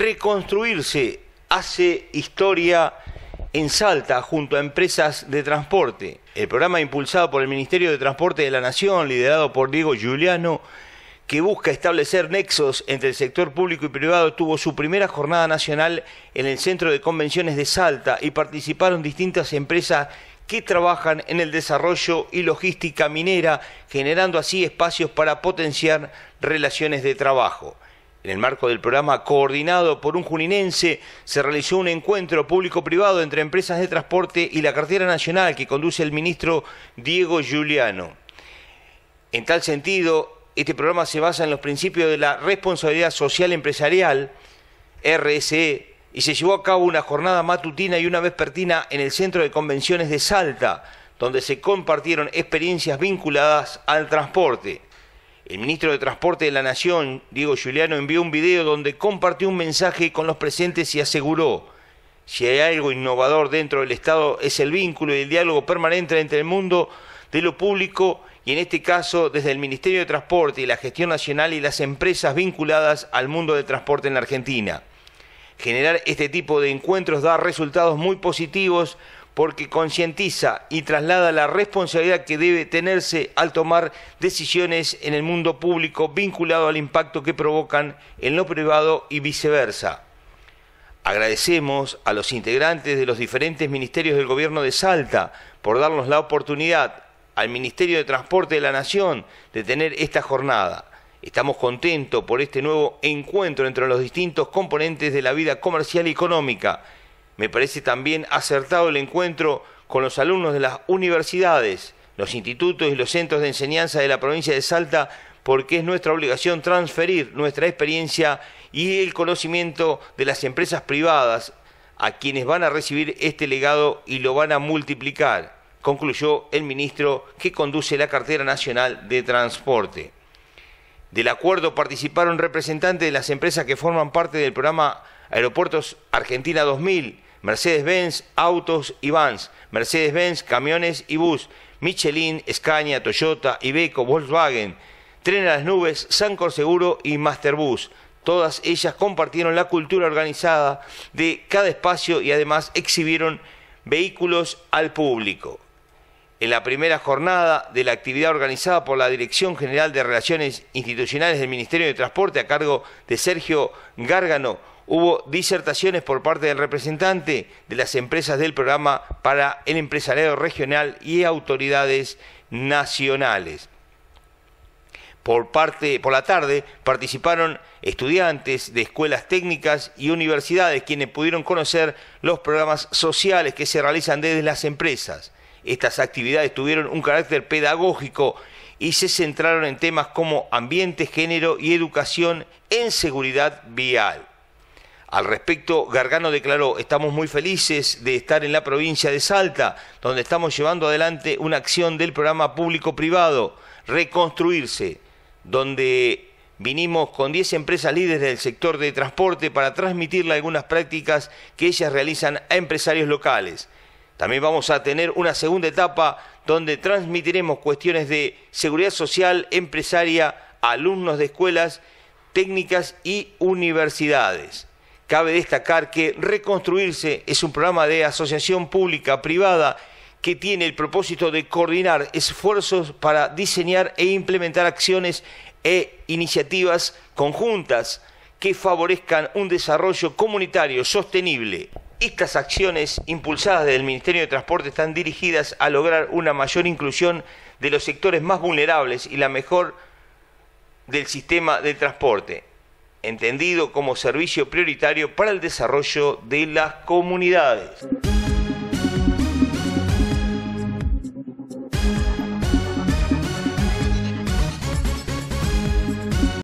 reconstruirse hace historia en Salta junto a empresas de transporte. El programa impulsado por el Ministerio de Transporte de la Nación, liderado por Diego Giuliano, que busca establecer nexos entre el sector público y privado, tuvo su primera jornada nacional en el Centro de Convenciones de Salta y participaron distintas empresas que trabajan en el desarrollo y logística minera, generando así espacios para potenciar relaciones de trabajo. En el marco del programa coordinado por un juninense, se realizó un encuentro público-privado entre empresas de transporte y la cartera nacional que conduce el ministro Diego Giuliano. En tal sentido, este programa se basa en los principios de la responsabilidad social empresarial, RSE, y se llevó a cabo una jornada matutina y una vespertina en el Centro de Convenciones de Salta, donde se compartieron experiencias vinculadas al transporte. El ministro de Transporte de la Nación, Diego Giuliano, envió un video donde compartió un mensaje con los presentes y aseguró, si hay algo innovador dentro del Estado es el vínculo y el diálogo permanente entre el mundo de lo público y en este caso desde el Ministerio de Transporte y la Gestión Nacional y las empresas vinculadas al mundo del transporte en la Argentina. Generar este tipo de encuentros da resultados muy positivos porque concientiza y traslada la responsabilidad que debe tenerse al tomar decisiones en el mundo público vinculado al impacto que provocan en lo privado y viceversa. Agradecemos a los integrantes de los diferentes ministerios del Gobierno de Salta por darnos la oportunidad al Ministerio de Transporte de la Nación de tener esta jornada. Estamos contentos por este nuevo encuentro entre los distintos componentes de la vida comercial y económica me parece también acertado el encuentro con los alumnos de las universidades, los institutos y los centros de enseñanza de la provincia de Salta, porque es nuestra obligación transferir nuestra experiencia y el conocimiento de las empresas privadas a quienes van a recibir este legado y lo van a multiplicar, concluyó el ministro que conduce la cartera nacional de transporte. Del acuerdo participaron representantes de las empresas que forman parte del programa Aeropuertos Argentina 2000, Mercedes-Benz, autos y vans, Mercedes-Benz, camiones y bus, Michelin, Scania, Toyota, Ibeco, Volkswagen, Tren a las Nubes, Sancor Seguro y Masterbus. Todas ellas compartieron la cultura organizada de cada espacio y además exhibieron vehículos al público. En la primera jornada de la actividad organizada por la Dirección General de Relaciones Institucionales del Ministerio de Transporte a cargo de Sergio Gárgano, hubo disertaciones por parte del representante de las empresas del programa para el empresariado regional y autoridades nacionales. Por, la tarde participaron estudiantes de escuelas técnicas y universidades quienes pudieron conocer los programas sociales que se realizan desde las empresas. Estas actividades tuvieron un carácter pedagógico y se centraron en temas como ambiente, género y educación en seguridad vial. Al respecto, Gargano declaró, estamos muy felices de estar en la provincia de Salta, donde estamos llevando adelante una acción del programa público-privado, Reconstruirse, donde vinimos con 10 empresas líderes del sector de transporte para transmitirle algunas prácticas que ellas realizan a empresarios locales. También vamos a tener una segunda etapa donde transmitiremos cuestiones de seguridad social, empresaria, alumnos de escuelas técnicas y universidades. Cabe destacar que Reconstruirse es un programa de asociación pública-privada que tiene el propósito de coordinar esfuerzos para diseñar e implementar acciones e iniciativas conjuntas que favorezcan un desarrollo comunitario sostenible. Estas acciones impulsadas desde el Ministerio de Transporte están dirigidas a lograr una mayor inclusión de los sectores más vulnerables y la mejor del sistema de transporte entendido como servicio prioritario para el desarrollo de las comunidades.